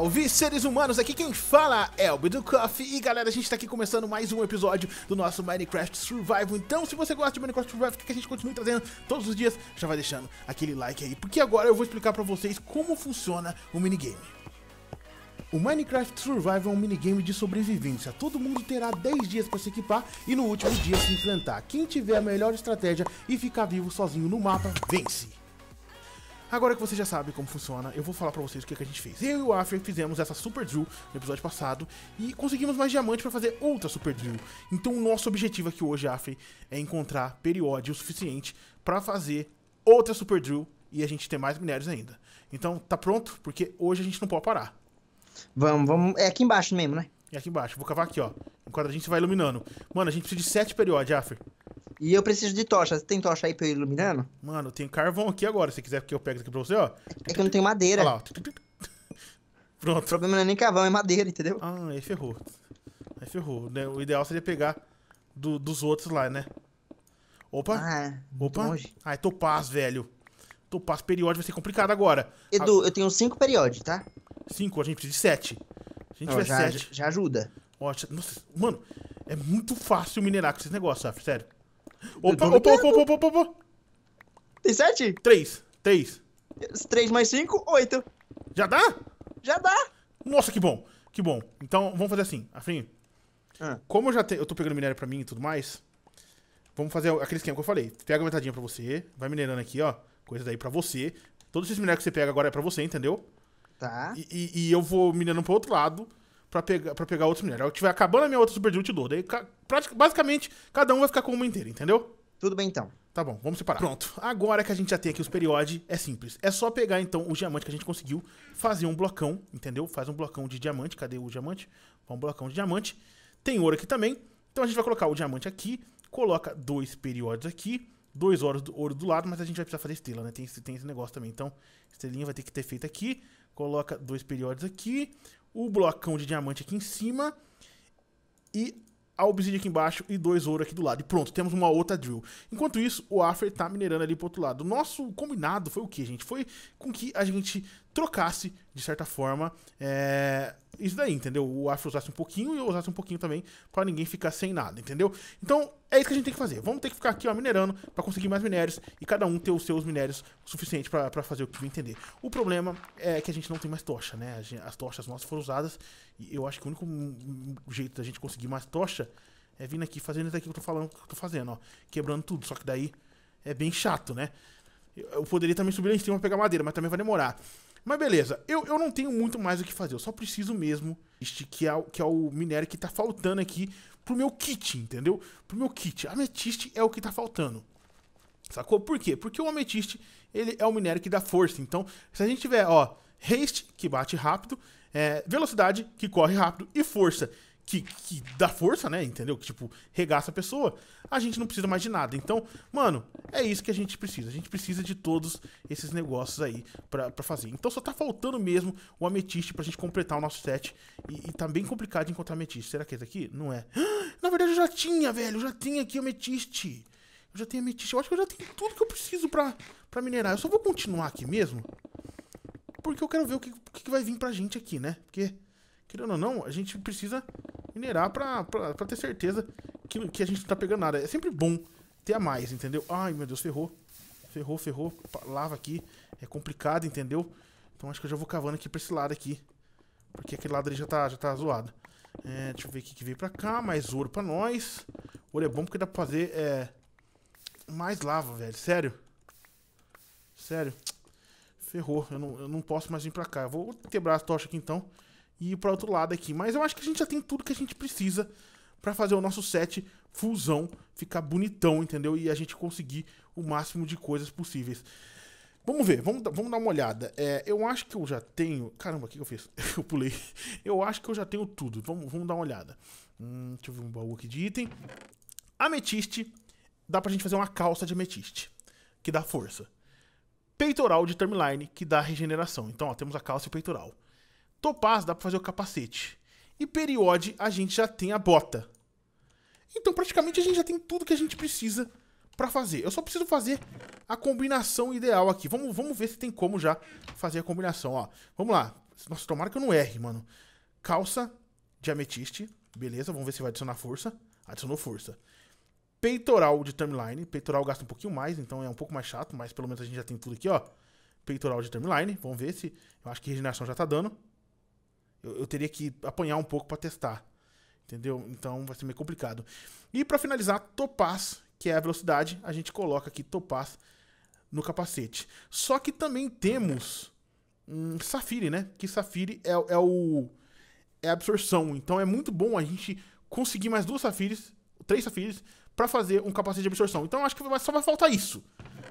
Salve seres humanos, aqui quem fala é o Bidu Coffee E galera, a gente tá aqui começando mais um episódio do nosso Minecraft Survival Então se você gosta de Minecraft Survival, que a gente continue trazendo todos os dias Já vai deixando aquele like aí Porque agora eu vou explicar pra vocês como funciona o minigame o Minecraft Survival é um minigame de sobrevivência. Todo mundo terá 10 dias para se equipar e no último dia se enfrentar. Quem tiver a melhor estratégia e ficar vivo sozinho no mapa, vence. Agora que você já sabe como funciona, eu vou falar pra vocês o que, que a gente fez. Eu e o Afri fizemos essa Super Drill no episódio passado e conseguimos mais diamantes para fazer outra Super Drill. Então o nosso objetivo aqui hoje, Afri, é encontrar periódio o suficiente para fazer outra Super Drill e a gente ter mais minérios ainda. Então tá pronto? Porque hoje a gente não pode parar. Vamos, vamos. É aqui embaixo mesmo, né? É aqui embaixo. Vou cavar aqui, ó. Enquanto a gente vai iluminando. Mano, a gente precisa de sete periódicos, Afri. E eu preciso de tocha. Você tem tocha aí pra eu ir iluminando? Mano, tem carvão aqui agora. Se quiser que eu pegue aqui pra você, ó. É que eu não tenho madeira. Olha lá. Pronto. O problema não é nem carvão, é madeira, entendeu? Ah, aí ferrou. Aí ferrou. Né? O ideal seria pegar do, dos outros lá, né? Opa. Ah, é. Opa. Longe. Ai, topaz, velho. Topaz periódico vai ser complicado agora. Edu, a... eu tenho cinco periódicos, tá? Cinco? A gente precisa de sete. A gente vai sete. Já ajuda. Ó, nossa, mano, é muito fácil minerar com esses negócios, Safra, sério. Opa, opa, opa, opa, opa, opa. Tem sete? Três. Três. Três mais cinco, oito. Já dá? Já dá. Nossa, que bom. Que bom. Então, vamos fazer assim. Afim, ah. como eu já te, eu tô pegando minério pra mim e tudo mais, vamos fazer aquele esquema que eu falei. Pega metadinha pra você, vai minerando aqui, ó. Coisa daí pra você. Todos esses minérios que você pega agora é pra você, entendeu? Tá. E, e, e eu vou minerando pro outro lado pra pegar, pra pegar outros minerais. Eu tiver acabando a minha outra super te dou. Daí, basicamente, cada um vai ficar com uma inteira, entendeu? Tudo bem então. Tá bom, vamos separar. Pronto. Agora que a gente já tem aqui os periódicos, é simples. É só pegar então o diamante que a gente conseguiu, fazer um blocão, entendeu? Faz um blocão de diamante. Cadê o diamante? Um blocão de diamante. Tem ouro aqui também. Então a gente vai colocar o diamante aqui, coloca dois periódicos aqui dois ouro do, ouro do lado, mas a gente vai precisar fazer estrela, né? Tem esse, tem esse negócio também. Então, estrelinha vai ter que ter feito aqui. Coloca dois periódicos aqui. O blocão de diamante aqui em cima. E a obsidian aqui embaixo e dois ouro aqui do lado. E pronto, temos uma outra drill. Enquanto isso, o Affer tá minerando ali pro outro lado. O nosso combinado foi o que, gente? Foi com que a gente trocasse, de certa forma, é, isso daí, entendeu? O Afro usasse um pouquinho e eu usasse um pouquinho também, para ninguém ficar sem nada, entendeu? Então, é isso que a gente tem que fazer. Vamos ter que ficar aqui, ó, minerando, para conseguir mais minérios, e cada um ter os seus minérios suficiente para fazer o que entender. O problema é que a gente não tem mais tocha, né? As tochas nossas foram usadas, e eu acho que o único jeito da gente conseguir mais tocha é vindo aqui fazendo isso aqui que eu tô falando, que eu tô fazendo, ó. Quebrando tudo, só que daí é bem chato, né? Eu poderia também subir lá em cima pra pegar madeira, mas também vai demorar. Mas beleza, eu, eu não tenho muito mais o que fazer. Eu só preciso mesmo este que é, que é o minério que tá faltando aqui pro meu kit, entendeu? Pro meu kit. Ametiste é o que tá faltando. Sacou? Por quê? Porque o ametiste, ele é o minério que dá força. Então, se a gente tiver, ó, haste, que bate rápido, é, velocidade, que corre rápido, e força, que, que dá força, né? Entendeu? Que, tipo, regaça a pessoa. A gente não precisa mais de nada. Então, mano, é isso que a gente precisa. A gente precisa de todos esses negócios aí pra, pra fazer. Então só tá faltando mesmo o ametiste pra gente completar o nosso set. E, e tá bem complicado de encontrar ametiste. Será que é esse aqui? Não é. Na verdade eu já tinha, velho. Eu já tinha aqui ametiste. Eu já tenho ametista. Eu acho que eu já tenho tudo que eu preciso pra, pra minerar. Eu só vou continuar aqui mesmo. Porque eu quero ver o que, o que vai vir pra gente aqui, né? Porque, querendo ou não, a gente precisa minerar pra, pra, pra ter certeza que, que a gente não tá pegando nada. É sempre bom ter a mais, entendeu? Ai, meu Deus, ferrou. Ferrou, ferrou. Lava aqui. É complicado, entendeu? Então acho que eu já vou cavando aqui pra esse lado aqui. Porque aquele lado ali já tá, já tá zoado. É, deixa eu ver o que veio pra cá. Mais ouro pra nós. Ouro é bom porque dá pra fazer é, mais lava, velho. Sério. Sério. Ferrou. Eu não, eu não posso mais vir pra cá. Eu vou quebrar as tochas aqui então e ir para outro lado aqui. Mas eu acho que a gente já tem tudo que a gente precisa para fazer o nosso set fusão ficar bonitão, entendeu? E a gente conseguir o máximo de coisas possíveis. Vamos ver, vamos, vamos dar uma olhada. É, eu acho que eu já tenho. Caramba, o que, que eu fiz? eu pulei. Eu acho que eu já tenho tudo. Vamos, vamos dar uma olhada. Hum, deixa eu ver um baú aqui de item. Ametiste. Dá pra gente fazer uma calça de ametiste, que dá força. Peitoral de timeline, que dá regeneração. Então, ó, temos a calça e o peitoral. Topaz dá para fazer o capacete. E Periode a gente já tem a bota. Então praticamente a gente já tem tudo que a gente precisa para fazer. Eu só preciso fazer a combinação ideal aqui. Vamos, vamos ver se tem como já fazer a combinação, ó. Vamos lá. Nossa, tomara que eu não erre, mano. Calça de ametiste. Beleza, vamos ver se vai adicionar força. Adicionou força. Peitoral de timeline. Peitoral gasta um pouquinho mais, então é um pouco mais chato, mas pelo menos a gente já tem tudo aqui, ó. Peitoral de timeline. Vamos ver se... Eu acho que regeneração já tá dando. Eu, eu teria que apanhar um pouco para testar. Entendeu? Então vai ser meio complicado. E para finalizar, Topaz, que é a velocidade, a gente coloca aqui Topaz no capacete. Só que também temos um Safire, né? Que Safire é, é o é a absorção. Então é muito bom a gente conseguir mais duas Safires, três Safires, para fazer um capacete de absorção. Então eu acho que só vai faltar isso.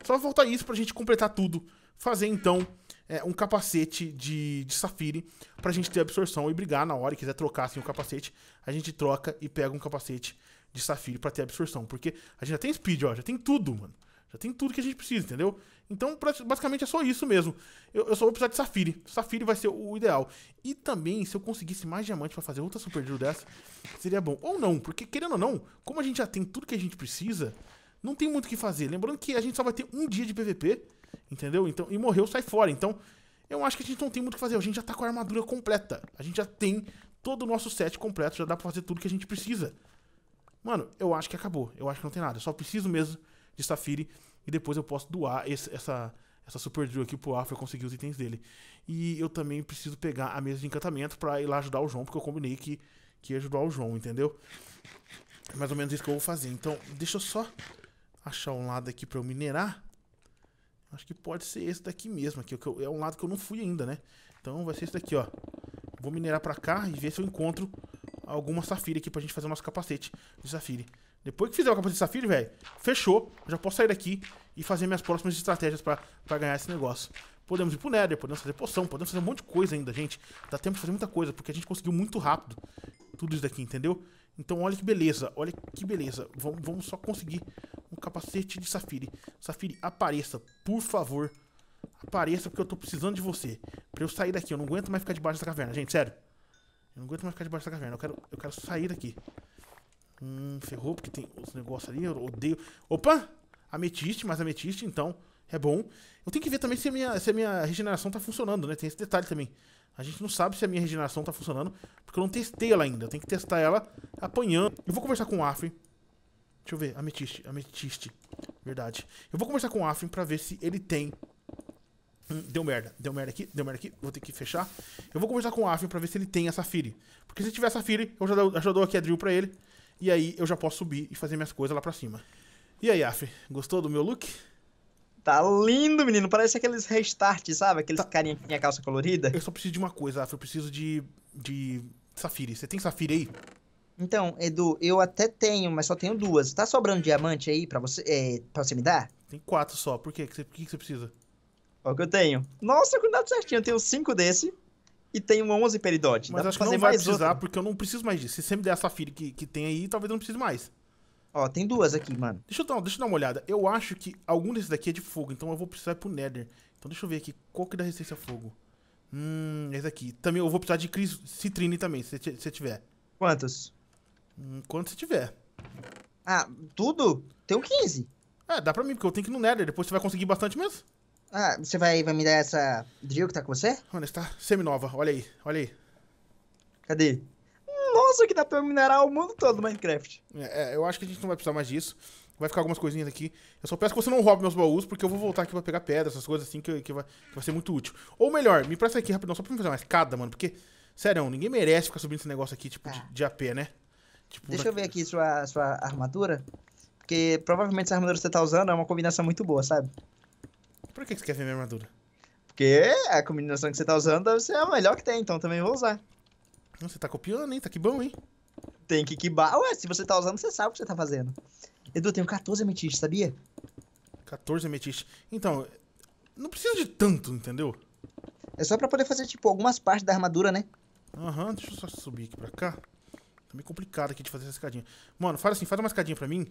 Só vai faltar isso pra gente completar tudo. Fazer então é, um capacete de, de safire pra gente ter absorção e brigar na hora e quiser trocar assim o capacete, a gente troca e pega um capacete de safire para ter absorção, porque a gente já tem speed, ó, já tem tudo, mano. Já tem tudo que a gente precisa, entendeu? Então, basicamente é só isso mesmo. Eu, eu só vou precisar de Safire. Safire vai ser o ideal. E também, se eu conseguisse mais diamante para fazer outra Super Drill dessa, seria bom. Ou não, porque querendo ou não, como a gente já tem tudo que a gente precisa, não tem muito o que fazer. Lembrando que a gente só vai ter um dia de PVP Entendeu? Então, e morreu, sai fora. Então, eu acho que a gente não tem muito o que fazer. A gente já tá com a armadura completa. A gente já tem todo o nosso set completo, já dá pra fazer tudo que a gente precisa. Mano, eu acho que acabou. Eu acho que não tem nada. Eu só preciso mesmo de Safiri e depois eu posso doar esse, essa, essa Super Drill aqui pro Afro conseguir os itens dele. E eu também preciso pegar a mesa de encantamento pra ir lá ajudar o João, porque eu combinei que, que ia ajudar o João, entendeu? É mais ou menos isso que eu vou fazer. Então, deixa eu só achar um lado aqui pra eu minerar. Acho que pode ser esse daqui mesmo, aqui, que é um lado que eu não fui ainda, né? Então vai ser esse daqui, ó. Vou minerar pra cá e ver se eu encontro alguma safira aqui pra gente fazer o nosso capacete de safira. Depois que fizer o capacete de safira, velho, fechou. já posso sair daqui e fazer minhas próximas estratégias pra, pra ganhar esse negócio. Podemos ir pro Nether, podemos fazer poção, podemos fazer um monte de coisa ainda, gente. Dá tempo de fazer muita coisa, porque a gente conseguiu muito rápido tudo isso daqui, entendeu? Então olha que beleza, olha que beleza. Vamos, vamos só conseguir um capacete de Safiri. Safiri, apareça, por favor. Apareça porque eu tô precisando de você. Pra eu sair daqui, eu não aguento mais ficar debaixo da caverna, gente, sério. Eu não aguento mais ficar debaixo da caverna, eu quero, eu quero sair daqui. Hum, ferrou porque tem os negócios ali, eu odeio. Opa! Ametiste, mais ametiste, então é bom. Eu tenho que ver também se a minha, se a minha regeneração tá funcionando, né? Tem esse detalhe também. A gente não sabe se a minha regeneração tá funcionando, porque eu não testei ela ainda. Eu tenho que testar ela apanhando. Eu vou conversar com o Afrin. Deixa eu ver, ametiste, ametiste. Verdade. Eu vou conversar com o Afrin pra ver se ele tem... Hum, deu merda, deu merda aqui, deu merda aqui, vou ter que fechar. Eu vou conversar com o Afrin pra ver se ele tem a Safiri. Porque se tiver a Safiri, eu já dou, já dou aqui a drill pra ele. E aí eu já posso subir e fazer minhas coisas lá pra cima. E aí, Afrin, gostou do meu look? Tá lindo, menino. Parece aqueles restart, sabe? Aqueles tá. carinha que tinha calça colorida. Eu só preciso de uma coisa, Eu preciso de. de. Safire. Você tem safira aí? Então, Edu, eu até tenho, mas só tenho duas. Tá sobrando diamante aí pra você, é, pra você me dar? Tem quatro só. Por quê? O que, você, precisa? Olha o que eu tenho. Nossa, cuidado certinho. Eu tenho cinco desse e tenho 11 peridote. Mas Dá acho que não vai precisar, outro. porque eu não preciso mais disso. Se você me der a safira que, que tem aí, talvez eu não precise mais. Ó, tem duas aqui, mano. Deixa eu, dar, deixa eu dar uma olhada. Eu acho que algum desses daqui é de fogo, então eu vou precisar ir pro Nether. Então deixa eu ver aqui. Qual que dá resistência a fogo? Hum, esse aqui. Também eu vou precisar de Cris Citrine também, se você tiver. Quantos? Hum, quanto você tiver. Ah, tudo? Tenho 15. Ah, dá pra mim, porque eu tenho que ir no Nether. Depois você vai conseguir bastante mesmo. Ah, você vai, vai me dar essa drill que tá com você? Mano, está semi-nova. Olha aí, olha aí. Cadê? nosso que dá pra minerar o mundo todo do Minecraft. É, é, eu acho que a gente não vai precisar mais disso. Vai ficar algumas coisinhas aqui. Eu só peço que você não roube meus baús, porque eu vou voltar aqui pra pegar pedra, essas coisas assim, que, que, vai, que vai ser muito útil. Ou melhor, me presta aqui rapidão, só pra me fazer uma escada, mano, porque, sério, ninguém merece ficar subindo esse negócio aqui, tipo, ah. de, tá. de né? Tipo, Deixa na... eu ver aqui sua, sua armadura, porque provavelmente essa armadura que você tá usando é uma combinação muito boa, sabe? Por que, que você quer ver minha armadura? Porque a combinação que você tá usando deve ser a melhor que tem, então também vou usar. Você tá copiando, hein? Tá que bom, hein? Tem que quebar. Ué, se você tá usando, você sabe o que você tá fazendo. Edu, eu tenho 14 ametistas, sabia? 14 ametistas. Então, não precisa de tanto, entendeu? É só pra poder fazer, tipo, algumas partes da armadura, né? Aham, uhum, deixa eu só subir aqui pra cá. Tá meio complicado aqui de fazer essa escadinha. Mano, faz assim, faz uma escadinha pra mim.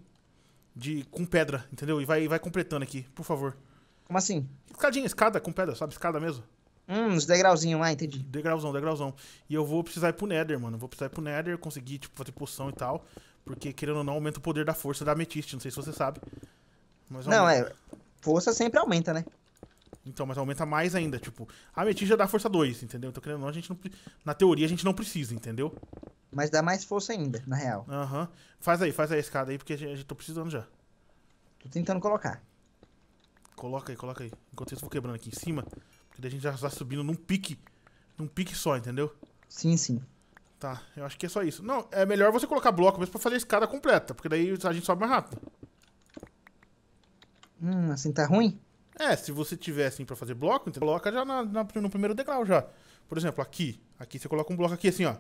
De, com pedra, entendeu? E vai, vai completando aqui, por favor. Como assim? Escadinha, escada com pedra, sabe? Escada mesmo. Hum, uns degrauzinhos lá, entendi. Degrauzão, degrauzão. E eu vou precisar ir pro Nether, mano. Vou precisar ir pro Nether, conseguir, tipo, fazer poção e tal. Porque, querendo ou não, aumenta o poder da força da ametiste. Não sei se você sabe. Mas não, é. Força sempre aumenta, né? Então, mas aumenta mais ainda. Tipo, a já dá força 2, entendeu? Então, querendo ou não, a gente não. Na teoria, a gente não precisa, entendeu? Mas dá mais força ainda, na real. Aham. Uhum. Faz aí, faz aí a escada aí, porque a gente tô precisando já. Tô tentando colocar. Coloca aí, coloca aí. Enquanto isso, eu vou quebrando aqui em cima. E daí a gente já tá subindo num pique. Num pique só, entendeu? Sim, sim. Tá, eu acho que é só isso. Não, é melhor você colocar bloco mesmo pra fazer a escada completa, porque daí a gente sobe mais rápido. Hum, assim tá ruim? É, se você tiver assim pra fazer bloco, então coloca já na, na, no primeiro degrau já. Por exemplo, aqui. Aqui você coloca um bloco aqui assim, ó.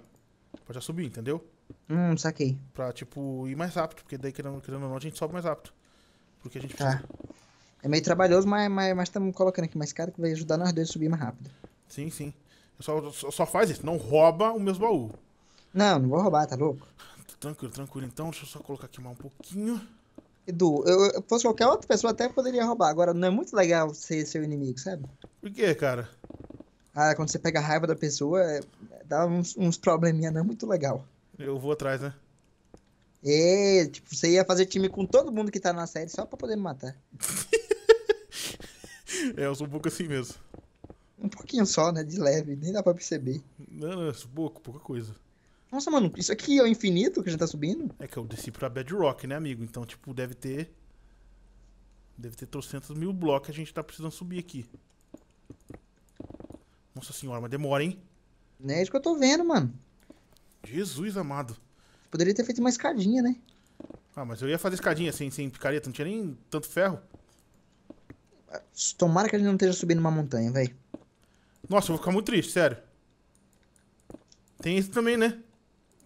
Pra já subir, entendeu? Hum, saquei. Pra, tipo, ir mais rápido, porque daí, querendo, querendo ou não, a gente sobe mais rápido. Porque a gente tá. precisa... Tá. É meio trabalhoso, mas, mas, mas estamos colocando aqui mais cara que vai ajudar nós dois a subir mais rápido. Sim, sim. Só, só, só faz isso, não rouba o meu baú. Não, não vou roubar, tá louco? Tranquilo, tranquilo. Então, deixa eu só colocar aqui mais um pouquinho. Edu, eu, eu fosse qualquer outra pessoa até poderia roubar. Agora, não é muito legal ser seu inimigo, sabe? Por que, cara? Ah, quando você pega a raiva da pessoa, é, dá uns, uns probleminha não é muito legal. Eu vou atrás, né? É, tipo, você ia fazer time com todo mundo que tá na série só pra poder me matar. É, eu sou um pouco assim mesmo. Um pouquinho só, né? De leve, nem dá pra perceber. Não, não, é pouco, pouca coisa. Nossa, mano, isso aqui é o infinito que a gente tá subindo? É que eu desci pra Bedrock, né, amigo? Então, tipo, deve ter. Deve ter trocentos mil blocos que a gente tá precisando subir aqui. Nossa senhora, mas demora, hein? Né, é isso que eu tô vendo, mano. Jesus amado. Poderia ter feito uma escadinha, né? Ah, mas eu ia fazer escadinha sem, sem picareta, não tinha nem tanto ferro. Tomara que a gente não esteja subindo uma montanha, velho. Nossa, eu vou ficar muito triste, sério. Tem isso também, né?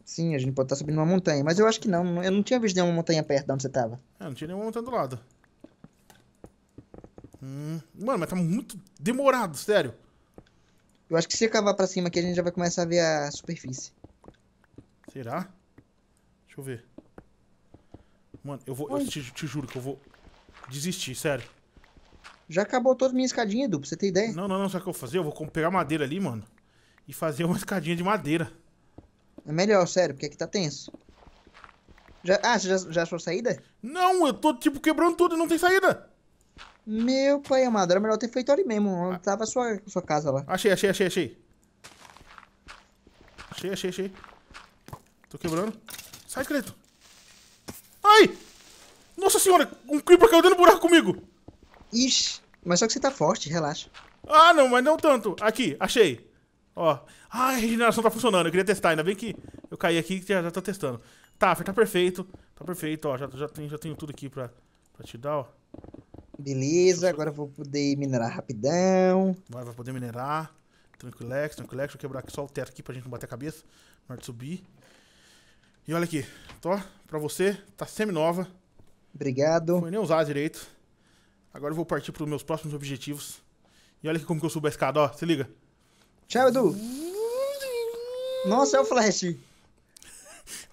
Sim, a gente pode estar tá subindo uma montanha, mas eu acho que não. Eu não tinha visto nenhuma montanha perto de onde você tava. É, não tinha nenhuma montanha do lado. Hum. Mano, mas tá muito demorado, sério. Eu acho que se cavar pra cima aqui, a gente já vai começar a ver a superfície. Será? Deixa eu ver. Mano, eu vou. Oi. Eu te, te juro que eu vou desistir, sério. Já acabou toda a minha escadinha, Edu, pra você ter ideia. Não, não, não. Sabe o que eu vou fazer? Eu vou pegar madeira ali, mano. E fazer uma escadinha de madeira. É melhor, sério, porque aqui tá tenso. Já, ah, você já, já achou saída? Não, eu tô tipo quebrando tudo e não tem saída. Meu pai amado, era melhor ter feito ali mesmo, ah. onde ah. tava a sua, sua casa lá. Achei, achei, achei, achei. Achei, achei, achei. Tô quebrando. Sai, esqueleto. Ai! Nossa senhora, um creeper caiu dentro do buraco comigo. Ixi, mas só que você tá forte, relaxa. Ah, não, mas não tanto. Aqui, achei. Ó. Ah, a regeneração tá funcionando. Eu queria testar, ainda bem que eu caí aqui que já, já tô testando. Tá, tá perfeito. Tá perfeito, ó. Já, já, tenho, já tenho tudo aqui pra, pra te dar, ó. Beleza, agora eu vou poder minerar rapidão. Vai, vai poder minerar. Tranquilex, tranquilex. Vou quebrar aqui só o teto aqui pra gente não bater a cabeça. Na hora de subir. E olha aqui, tô pra você, tá semi-nova. Obrigado. Não foi nem usar direito. Agora eu vou partir para os meus próximos objetivos. E olha aqui como que eu subo a escada, ó. Se liga. Tchau, Edu. Nossa, é o Flash.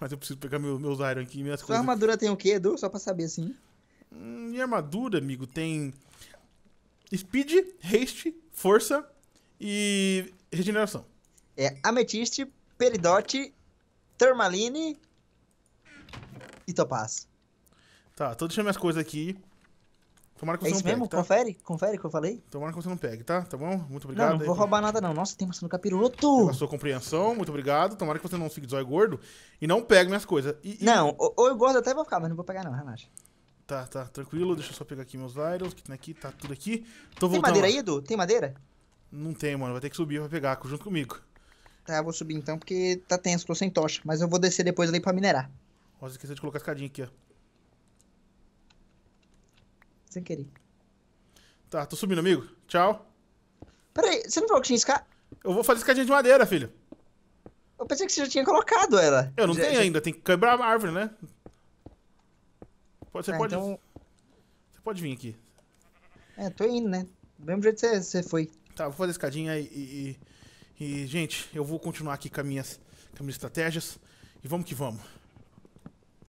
Mas eu preciso pegar meu, meus iron aqui e minhas Sua coisas. Sua armadura tem o quê, Edu? Só pra saber, assim. Hum, minha armadura, amigo, tem... Speed, haste, força e regeneração. É ametiste, peridote, tourmaline e topaz. Tá, tô deixando minhas coisas aqui. Tomara que é você é isso não mesmo? Pegue, tá? Confere, confere o que eu falei. Tomara que você não pegue, tá? Tá bom? Muito obrigado. Não, não vou aí, roubar nada não. Nossa, tem maçã do capiroto. Pela sua compreensão, muito obrigado. Tomara que você não fique zóio gordo e não pegue minhas coisas. E, e... Não, ou eu gordo até vou ficar, mas não vou pegar não, relaxa. Tá, tá, tranquilo. Deixa eu só pegar aqui meus idols, que tem aqui, tá tudo aqui. Tô voltando. Tem madeira aí, Edu? Tem madeira? Não tem, mano. Vai ter que subir pra pegar junto comigo. Tá, eu vou subir então, porque tá tenso, tô sem tocha. Mas eu vou descer depois ali pra minerar. Nossa, esqueci de colocar a escadinha aqui, ó sem querer. Tá, tô subindo, amigo. Tchau. Peraí, você não falou que tinha escada? Eu vou fazer escadinha de madeira, filho. Eu pensei que você já tinha colocado ela. Eu não já, tenho já... ainda, tem que quebrar a árvore, né? Você é, pode. Então... Você pode vir aqui. É, tô indo, né? Do mesmo jeito que você foi. Tá, vou fazer escadinha e, e, e, Gente, eu vou continuar aqui com, minhas, com minhas estratégias. E vamos que vamos.